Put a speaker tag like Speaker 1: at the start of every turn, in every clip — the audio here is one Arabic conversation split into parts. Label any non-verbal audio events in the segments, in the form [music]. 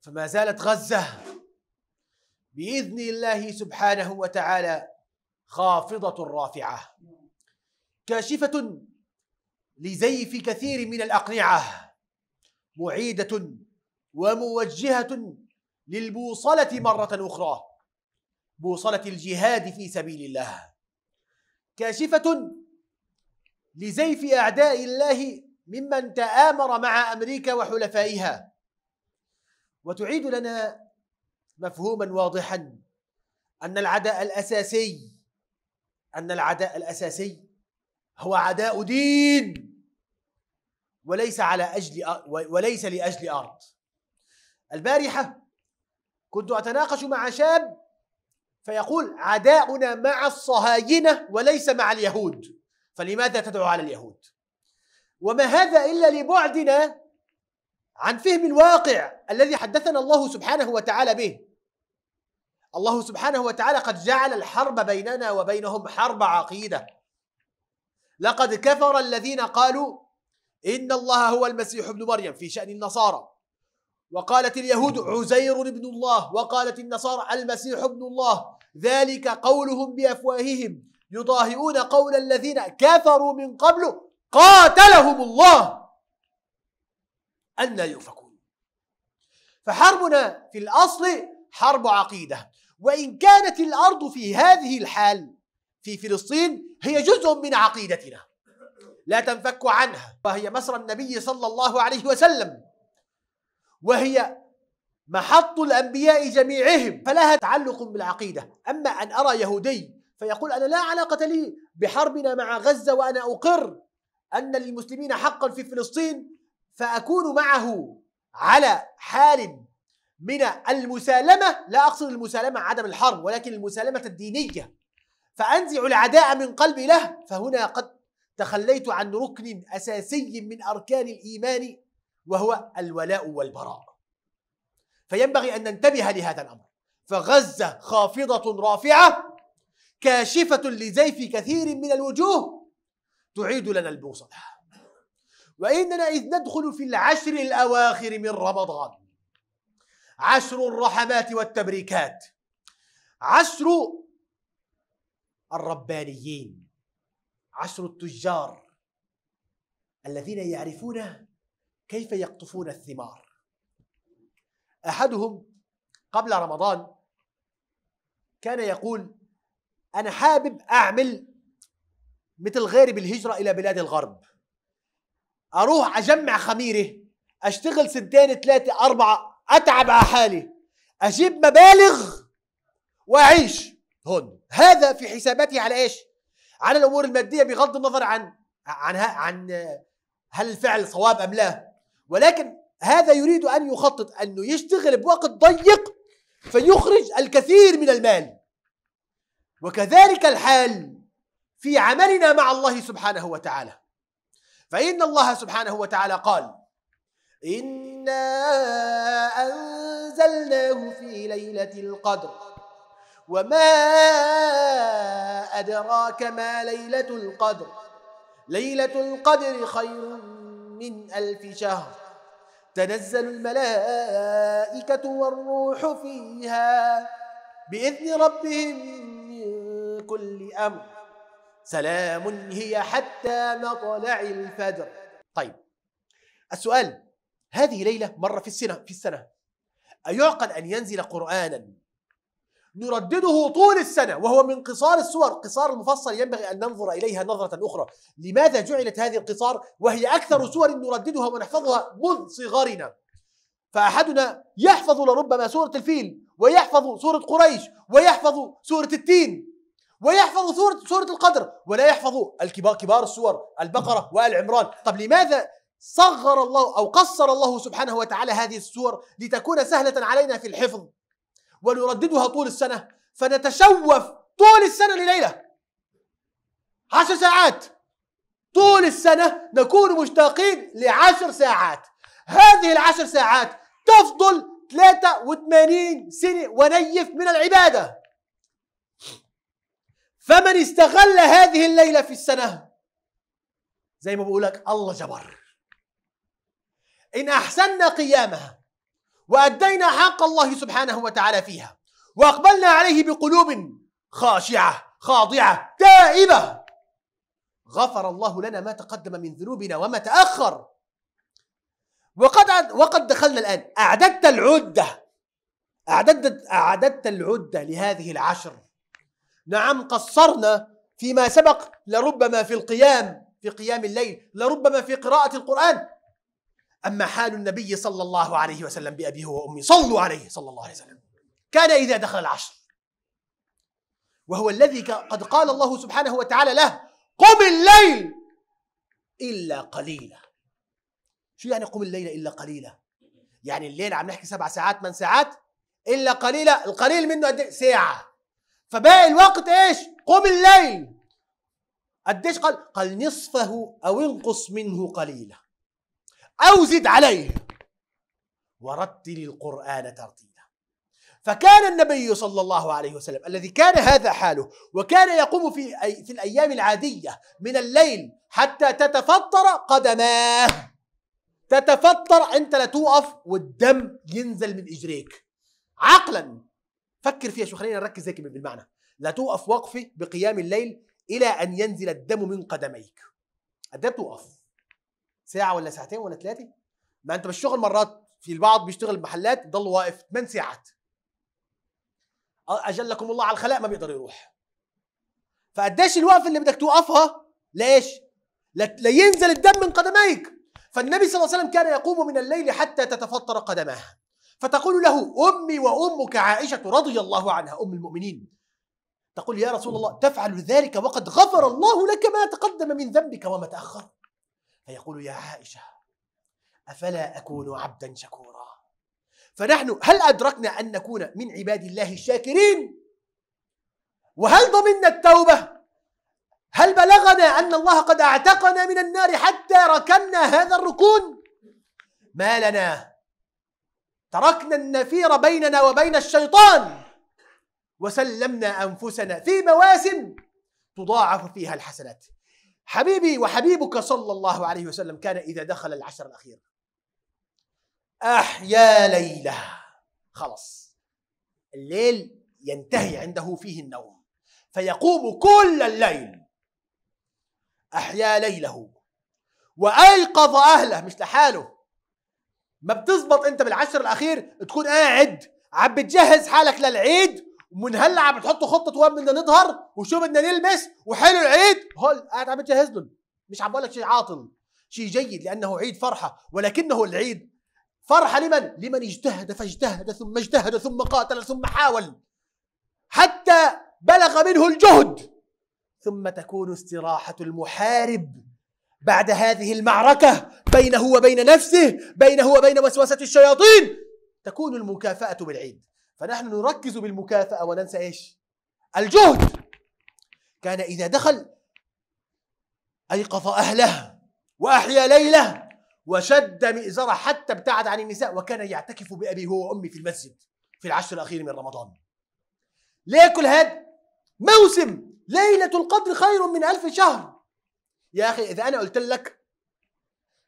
Speaker 1: فما زالت غزة بإذن الله سبحانه وتعالى خافضة رافعة كاشفة لزيف كثير من الأقنعة معيدة وموجهة للبوصلة مرة أخرى بوصلة الجهاد في سبيل الله كاشفة لزيف أعداء الله ممن تآمر مع أمريكا وحلفائها وتعيد لنا مفهوما واضحا ان العداء الاساسي ان العداء الاساسي هو عداء دين وليس على اجل وليس لاجل ارض البارحه كنت اتناقش مع شاب فيقول عداؤنا مع الصهاينه وليس مع اليهود فلماذا تدعو على اليهود وما هذا الا لبعدنا عن فهم الواقع الذي حدثنا الله سبحانه وتعالى به الله سبحانه وتعالى قد جعل الحرب بيننا وبينهم حرب عقيده لقد كفر الذين قالوا ان الله هو المسيح ابن مريم في شان النصارى وقالت اليهود عزير ابن الله وقالت النصارى المسيح ابن الله ذلك قولهم بافواههم يضاهئون قول الذين كفروا من قبل قاتلهم الله أن يؤفكون فحربنا في الأصل حرب عقيدة وإن كانت الأرض في هذه الحال في فلسطين هي جزء من عقيدتنا لا تنفك عنها وهي مسرى النبي صلى الله عليه وسلم وهي محط الأنبياء جميعهم فلها تعلق بالعقيدة أما أن أرى يهودي فيقول أنا لا علاقة لي بحربنا مع غزة وأنا أقر أن للمسلمين حقا في فلسطين فأكون معه على حال من المسالمة لا أقصد المسالمة عدم الحرب ولكن المسالمة الدينية فأنزع العداء من قلبي له فهنا قد تخليت عن ركن أساسي من أركان الإيمان وهو الولاء والبراء فينبغي أن ننتبه لهذا الأمر فغزة خافضة رافعة كاشفة لزيف كثير من الوجوه تعيد لنا البوصله وإننا إذ ندخل في العشر الأواخر من رمضان عشر الرحمات والتبريكات عشر الربانيين عشر التجار الذين يعرفون كيف يقطفون الثمار احدهم قبل رمضان كان يقول انا حابب اعمل مثل غيري بالهجره الى بلاد الغرب اروح اجمع خميره اشتغل سنتين ثلاثه اربعه اتعب على حالي اجيب مبالغ واعيش هون هذا في حساباتي على ايش؟ على الامور الماديه بغض النظر عن عن عن هل الفعل صواب ام لا ولكن هذا يريد ان يخطط انه يشتغل بوقت ضيق فيخرج الكثير من المال وكذلك الحال في عملنا مع الله سبحانه وتعالى فإن الله سبحانه وتعالى قال إنا أنزلناه في ليلة القدر وما أدراك ما ليلة القدر ليلة القدر خير من ألف شهر تنزل الملائكة والروح فيها بإذن ربهم من كل أمر سلام هي حتى مطلع الفجر طيب السؤال هذه ليلة مرة في السنة في السنة أيعقل أن ينزل قرآنا نردده طول السنة وهو من قصار السور قصار المفصل ينبغي أن ننظر إليها نظرة أخرى لماذا جعلت هذه القصار وهي أكثر سور نرددها ونحفظها منذ صغرنا فأحدنا يحفظ لربما سورة الفيل ويحفظ سورة قريش ويحفظ سورة التين ويحفظ سورة, سورة القدر ولا يحفظ الكبار كبار السور البقرة وآل عمران طب لماذا صغر الله أو قصر الله سبحانه وتعالى هذه السور لتكون سهلة علينا في الحفظ ونرددها طول السنة فنتشوف طول السنة لليلة عشر ساعات طول السنة نكون مشتاقين لعشر ساعات هذه العشر ساعات تفضل 83 سنة ونيف من العبادة فمن استغل هذه الليلة في السنة زي ما بقولك الله جبر إن أحسننا قيامها وأدينا حق الله سبحانه وتعالى فيها وأقبلنا عليه بقلوب خاشعة خاضعة تائبة غفر الله لنا ما تقدم من ذنوبنا وما تأخر وقد وقد دخلنا الآن أعددت العدة أعددت أعددت العدة لهذه العشر نعم قصرنا فيما سبق لربما في القيام في قيام الليل لربما في قراءة القرآن أما حال النبي صلى الله عليه وسلم بأبيه وأمي صلوا عليه صلى الله عليه وسلم كان إذا دخل العشر وهو الذي قد قال الله سبحانه وتعالى له قم الليل إلا قليلا شو يعني قم الليل إلا قليلا يعني الليل عم نحكي سبع ساعات من ساعات إلا قليلا القليل منه إيه؟ ساعة فباقي الوقت ايش قم الليل قديش قال قال نصفه او انقص منه قليلا او زد عليه ورتل القران ترتيلا فكان النبي صلى الله عليه وسلم الذي كان هذا حاله وكان يقوم في في الايام العاديه من الليل حتى تتفطر قدماه تتفطر انت لا توقف والدم ينزل من اجريك عقلا فكر فيها شو خلينا نركز هيك بالمعنى لا توقف وقفه بقيام الليل الى ان ينزل الدم من قدميك قد ايه بتوقف ساعه ولا ساعتين ولا ثلاثه ما انت بالشغل مرات في البعض بيشتغل محلات ضل واقف 8 ساعات اجلكم الله على الخلاء ما بيقدر يروح فقديش الوقفه اللي بدك توقفها ليش لينزل الدم من قدميك فالنبي صلى الله عليه وسلم كان يقوم من الليل حتى تتفطر قدماه فتقول له أمي وأمك عائشة رضي الله عنها أم المؤمنين تقول يا رسول الله تفعل ذلك وقد غفر الله لك ما تقدم من ذنبك وما تأخر فيقول يا عائشة أفلا أكون عبدا شكورا فنحن هل أدركنا أن نكون من عباد الله الشاكرين وهل ضمننا التوبة هل بلغنا أن الله قد اعتقنا من النار حتى ركنا هذا الركون ما لنا تركنا النفير بيننا وبين الشيطان وسلمنا انفسنا في مواسم تضاعف فيها الحسنات حبيبي وحبيبك صلى الله عليه وسلم كان اذا دخل العشر الاخير احيا ليله خلص الليل ينتهي عنده فيه النوم فيقوم كل الليل احيا ليله وايقظ اهله مش لحاله ما بتزبط انت بالعشر الاخير تكون قاعد عم بتجهز حالك للعيد ومن هلا عم بتحطوا خطه وين بدنا نظهر وشو بدنا نلبس وحلو العيد هول قاعد عم بتجهز لهم مش عم بقول لك شيء عاطل شيء جيد لانه عيد فرحه ولكنه العيد فرحه لمن؟ لمن اجتهد فاجتهد ثم اجتهد ثم قاتل ثم حاول حتى بلغ منه الجهد ثم تكون استراحه المحارب بعد هذه المعركة بينه وبين نفسه بينه وبين وسوسة الشياطين تكون المكافأة بالعيد فنحن نركز بالمكافأة وننسى إيش الجهد كان إذا دخل أيقظ أهله وأحيا ليله وشد مئزره حتى ابتعد عن النساء وكان يعتكف بأبي هو وأمي في المسجد في العشر الأخير من رمضان ليه كل هذا موسم ليلة القدر خير من ألف شهر يا اخي اذا انا قلت لك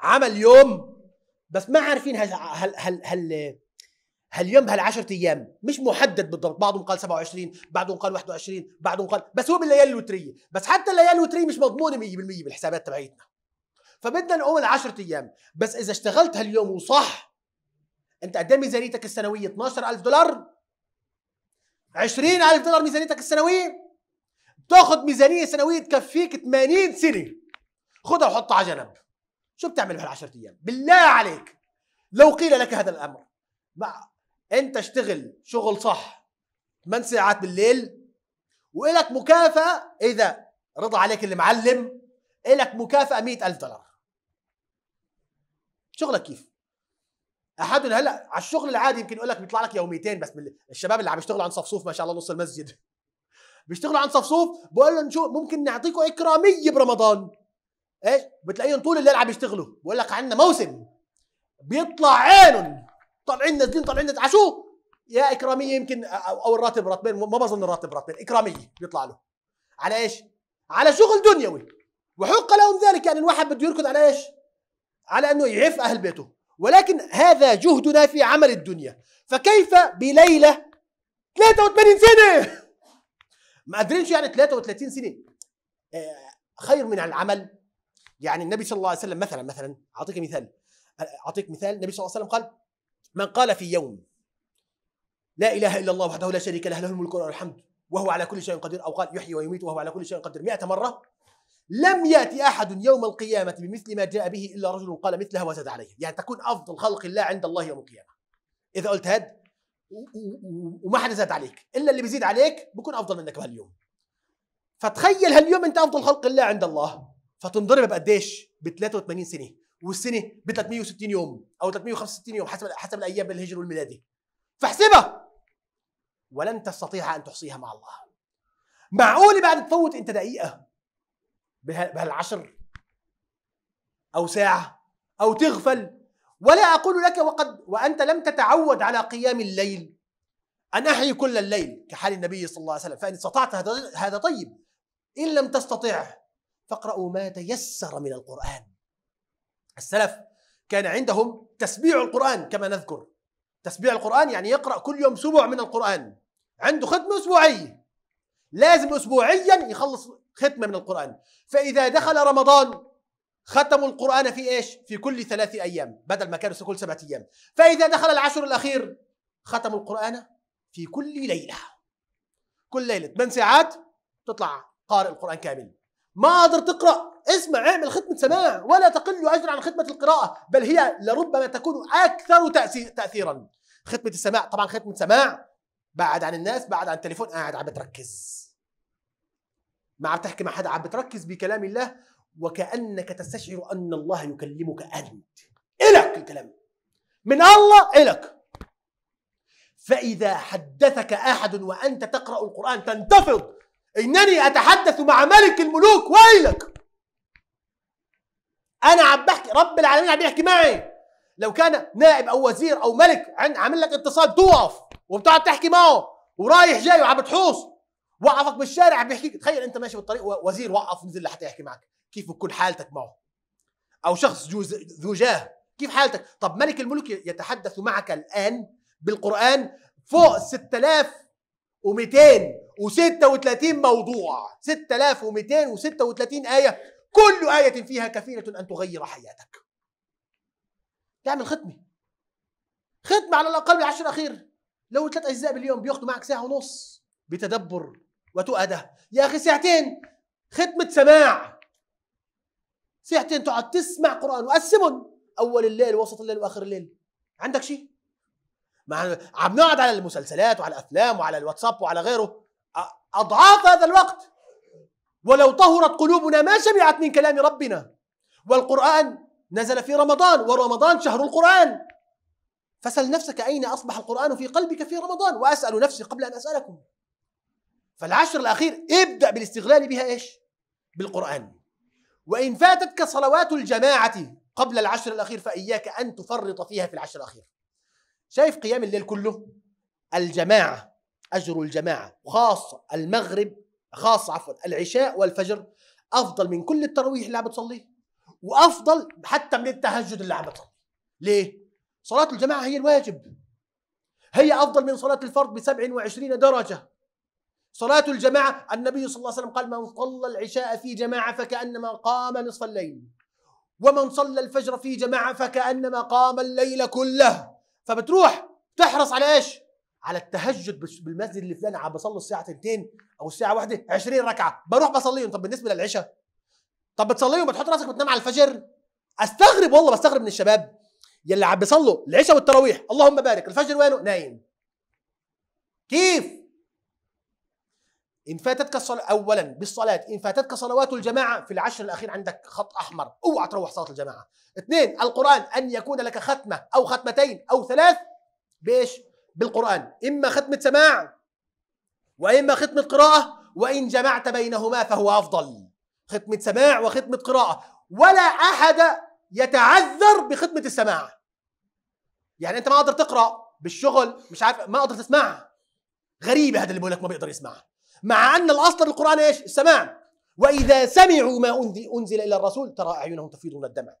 Speaker 1: عمل يوم بس ما عارفين هل هل هل, هل هاليوم 10 ايام مش محدد بالضبط بعضهم قال 27 بعضهم قال 21 بعضهم قال بس هو بالليالي الوتريه بس حتى الليالي الوتريه مش مضمونه 100% بالحسابات تبعيتنا فبدنا نقوم ال10 ايام بس اذا اشتغلت هاليوم وصح انت قد إيه ميزانيتك السنويه 12000 دولار 20000 دولار ميزانيتك السنويه بتاخذ ميزانيه سنويه تكفيك 80 سنه خذها وحطها على جنب شو بتعمل بهالعشرة ايام بالله عليك لو قيل لك هذا الامر مع انت اشتغل شغل صح 8 ساعات بالليل وإلك مكافأة إذا رضى عليك المعلم إلك مكافأة مئة ألف دولار شغلك كيف احد هلا على الشغل العادي يمكن يقول لك بيطلع لك يوميتين بس الشباب اللي عم يشتغلوا عن صفصوف ما شاء الله نص المسجد [laughs] بيشتغلوا عن صفصوف بقول لهم شو ممكن نعطيكم اكراميه برمضان ايش بتلاقيهم طول الليل عم يشتغلوا بقول لك عندنا موسم بيطلع عينهم طالعين نازلين طالعين على شو يا اكراميه يمكن او الراتب راتبين ما بظن الراتب راتبين اكراميه بيطلع له على ايش على شغل دنيوي وحق لهم ذلك يعني الواحد بده يركض على ايش على انه يعف اهل بيته ولكن هذا جهدنا في عمل الدنيا فكيف بليله 83 سنه ما قادرينش يعني 33 سنه آه، خير من العمل يعني النبي صلى الله عليه وسلم مثلا مثلا اعطيك مثال اعطيك مثال النبي صلى الله عليه وسلم قال من قال في يوم لا اله الا الله وحده لا شريك له له الملك وله الحمد وهو على كل شيء قدير او قال يحيي ويميت وهو على كل شيء قدير 100 مره لم ياتي احد يوم القيامه بمثل ما جاء به الا رجل قال مثلها وزاد عليه يعني تكون افضل خلق الله عند الله يوم القيامه اذا قلت هاد وما حدا زاد عليك الا اللي بيزيد عليك بكون افضل منك بهاليوم فتخيل هاليوم انت افضل خلق الله عند الله فتنضرب بقد ايش؟ ب 83 سنه والسنه ب 360 يوم او 365 يوم حسب حسب الايام الهجري والميلادي فاحسبها ولن تستطيع ان تحصيها مع الله معقول بعد تفوت انت دقيقه بهالعشر او ساعه او تغفل ولا اقول لك وقد وانت لم تتعود على قيام الليل أن أحيي كل الليل كحال النبي صلى الله عليه وسلم فإن استطعت هذا هذا طيب إن لم تستطع فاقرأوا ما تيسر من القرآن السلف كان عندهم تسبيع القرآن كما نذكر تسبيع القرآن يعني يقرأ كل يوم سبع من القرآن عنده ختمة أسبوعية لازم أسبوعيا يخلص ختمة من القرآن فإذا دخل رمضان ختموا القرآن في إيش؟ في كل ثلاث أيام بدل ما كانوا كل سبعة أيام فإذا دخل العشر الأخير ختموا القرآن في كل ليلة كل ليلة من ساعات تطلع قارئ القرآن كامل ما قادر تقرا اسمع اعمل ختمه سماع ولا تقل اجر عن ختمه القراءه بل هي لربما تكون اكثر تاثيرا ختمه السماع طبعا ختمه سماع بعد عن الناس بعد عن التليفون قاعد عم بتركز ما عم تحكي مع حدا عم بتركز بكلام الله وكانك تستشعر ان الله يكلمك انت الك الكلام من الله الك فاذا حدثك احد وانت تقرا القران تنتفض انني اتحدث مع ملك الملوك ويلك انا عم بحكي رب العالمين عم يحكي معي لو كان نائب او وزير او ملك عامل لك اتصال توقف وبتقعد تحكي معه ورايح جاي وعم بتحوص وقفك بالشارع عم بيحكيك تخيل انت ماشي بالطريق وزير وقف نزل لحتى يحكي معك كيف بتكون حالتك معه او شخص ذو جاه كيف حالتك طب ملك الملوك يتحدث معك الان بالقران فوق 6000 و 236 موضوع 6236 آية كل آية فيها كفيلة أن تغير حياتك تعمل ختمة ختمة على الأقل العشر الأخير لو ثلاث أجزاء باليوم بياخدوا معك ساعة ونص بتدبر وتؤدة يا أخي ساعتين ختمة سماع ساعتين تقعد تسمع قرآن وقسمهم أول الليل وسط الليل وآخر الليل عندك شيء ما عم نقعد على المسلسلات وعلى الافلام وعلى الواتساب وعلى غيره اضعاف هذا الوقت ولو طهرت قلوبنا ما سمعت من كلام ربنا والقران نزل في رمضان ورمضان شهر القران فسل نفسك اين اصبح القران في قلبك في رمضان واسال نفسي قبل ان اسالكم فالعشر الاخير ابدا بالاستغلال بها ايش بالقران وان فاتتك صلوات الجماعه قبل العشر الاخير فاياك ان تفرط فيها في العشر الاخير شايف قيام الليل كله الجماعة أجر الجماعة وخاصة المغرب خاصة عفوا العشاء والفجر أفضل من كل التراويح اللي عم بتصليه وأفضل حتى من التهجد اللي عم بتصليه ليه؟ صلاة الجماعة هي الواجب هي أفضل من صلاة الفرد ب 27 درجة صلاة الجماعة النبي صلى الله عليه وسلم قال من صلى العشاء في جماعة فكأنما قام نصف الليل ومن صلى الفجر في جماعة فكأنما قام الليل كله فبتروح تحرص على ايش؟ على التهجد بالمسجد اللي فلان عم بصلي الساعه 2 او الساعه 1 20 ركعه بروح بصليهم طب بالنسبه للعشاء طب بتصليهم بتحط راسك بتنام على الفجر استغرب والله بستغرب من الشباب يلي عم بيصلوا العشاء والتراويح اللهم بارك الفجر وينه نايم كيف إن فاتتك الصلاة أولا بالصلاة إن فاتتك صلوات الجماعة في العشر الأخير عندك خط أحمر أوعى تروح صلاة الجماعة اثنين القرآن أن يكون لك ختمة أو ختمتين أو ثلاث بإيش بالقرآن إما ختمة سماع وإما ختمة قراءة وإن جمعت بينهما فهو أفضل ختمة سماع وختمة قراءة ولا أحد يتعذر بختمة السماع يعني أنت ما قادر تقرأ بالشغل مش عارف ما قادر تسمع غريبة هذا اللي بيقول لك ما بيقدر يسمعها مع أن الأصل في القرآن إيش السماع وإذا سمعوا ما أنزل إلى الرسول ترى أعينهم تفيض من الدمع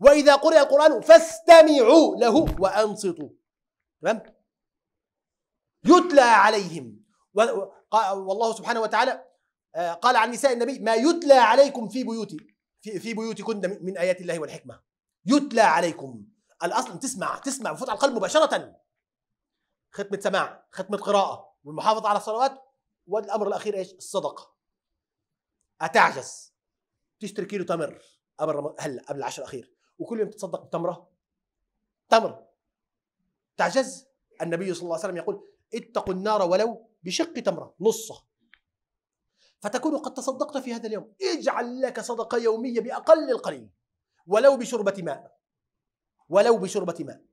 Speaker 1: وإذا قرئ القرآن فاستمعوا له وأنصتوا تمام يتلى عليهم والله سبحانه وتعالى آه، قال عن نساء النبي ما يتلى عليكم في بيوتي في, في بيوتكن من آيات الله والحكمة يتلى عليكم الأصل تسمع تسمع بفوت على القلب مباشرة ختمة سماع ختمة قراءة والمحافظة على الصلوات والامر الاخير ايش؟ الصدقه هتعجز تشتري كيلو تمر قبل هلا قبل العشر الاخير وكل يوم تتصدق بتمره تمر تعجز النبي صلى الله عليه وسلم يقول اتقوا النار ولو بشق تمره نصه فتكون قد تصدقت في هذا اليوم اجعل لك صدقه يوميه باقل القليل ولو بشربه ماء ولو بشربه ماء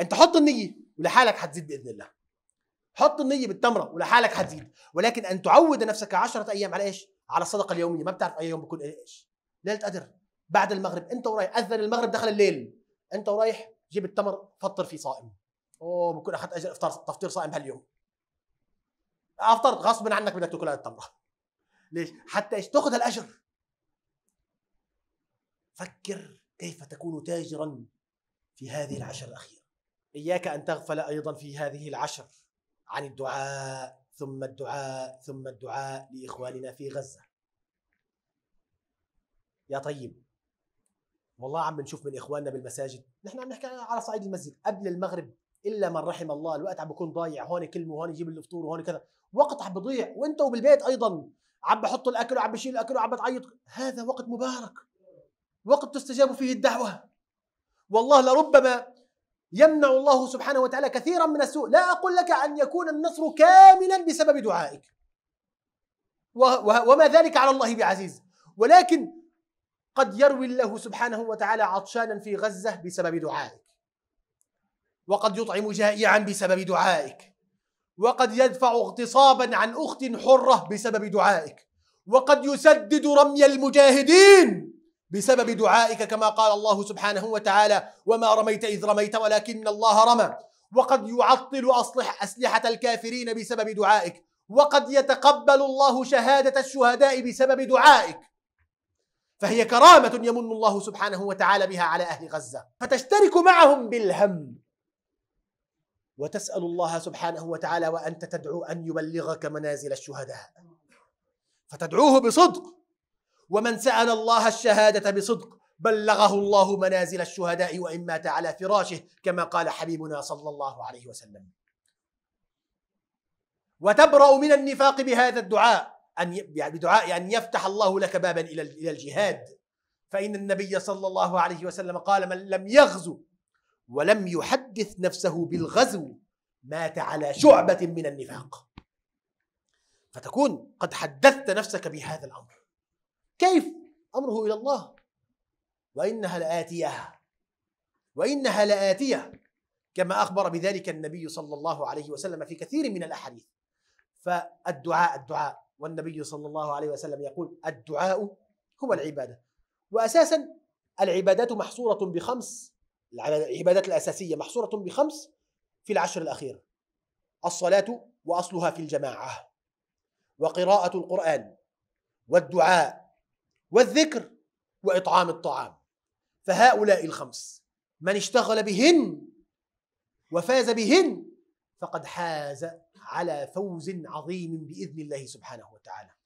Speaker 1: انت حط النيه ولحالك هتزيد باذن الله حط النية بالتمرة ولحالك هتزيد ولكن أن تعود نفسك عشرة أيام على إيش؟ على الصدقة اليومية ما بتعرف أي يوم بيكون إيش ليلة قدر بعد المغرب أنت ورايح أذن المغرب دخل الليل أنت ورايح جيب التمر فطر فيه صائم أوه بكون أخذت أجر إفطار تفطير صائم هاليوم أفطرت غصب عنك بدك تاكل التمرة [laughs] ليش؟ حتى إيش؟ تاخذ الأجر فكر كيف تكون تاجرا في هذه العشر الأخيرة إياك أن تغفل أيضا في هذه العشر عن الدعاء ثم الدعاء ثم الدعاء لاخواننا في غزه. يا طيب والله عم نشوف من اخواننا بالمساجد، نحن عم نحكي على صعيد المسجد قبل المغرب الا من رحم الله الوقت عم بكون ضايع هون كلمه وهون يجيب الفطور وهون كذا، وقت عم بضيع وانت وبالبيت ايضا عم بحطوا الاكل وعم بشيل الاكل وعم بتعيط، هذا وقت مبارك. وقت تستجاب فيه الدعوه. والله لربما يمنع الله سبحانه وتعالى كثيرا من السوء لا أقول لك أن يكون النصر كاملا بسبب دعائك وما ذلك على الله بعزيز ولكن قد يروي الله سبحانه وتعالى عطشانا في غزة بسبب دعائك وقد يطعم جائعا بسبب دعائك وقد يدفع اغتصابا عن أخت حرة بسبب دعائك وقد يسدد رمي المجاهدين بسبب دعائك كما قال الله سبحانه وتعالى وما رميت إذ رميت ولكن الله رمى وقد يعطل أصلح أسلحة الكافرين بسبب دعائك وقد يتقبل الله شهادة الشهداء بسبب دعائك فهي كرامة يمن الله سبحانه وتعالى بها على أهل غزة فتشترك معهم بالهم وتسأل الله سبحانه وتعالى وأنت تدعو أن يبلغك منازل الشهداء فتدعوه بصدق ومن سأل الله الشهادة بصدق بلغه الله منازل الشهداء وإن مات على فراشه كما قال حبيبنا صلى الله عليه وسلم وتبرأ من النفاق بهذا الدعاء أن يعني بدعاء يعني أن يفتح الله لك بابا إلى إلى الجهاد فإن النبي صلى الله عليه وسلم قال من لم يغزو ولم يحدث نفسه بالغزو مات على شعبة من النفاق فتكون قد حدثت نفسك بهذا الأمر كيف أمره إلى الله وإنها لآتية وإنها لآتية كما أخبر بذلك النبي صلى الله عليه وسلم في كثير من الأحاديث فالدعاء الدعاء والنبي صلى الله عليه وسلم يقول الدعاء هو العبادة وأساسا العبادات محصورة بخمس العبادات الأساسية محصورة بخمس في العشر الأخير الصلاة وأصلها في الجماعة وقراءة القرآن والدعاء والذكر وإطعام الطعام فهؤلاء الخمس من اشتغل بهن وفاز بهن فقد حاز على فوز عظيم باذن الله سبحانه وتعالى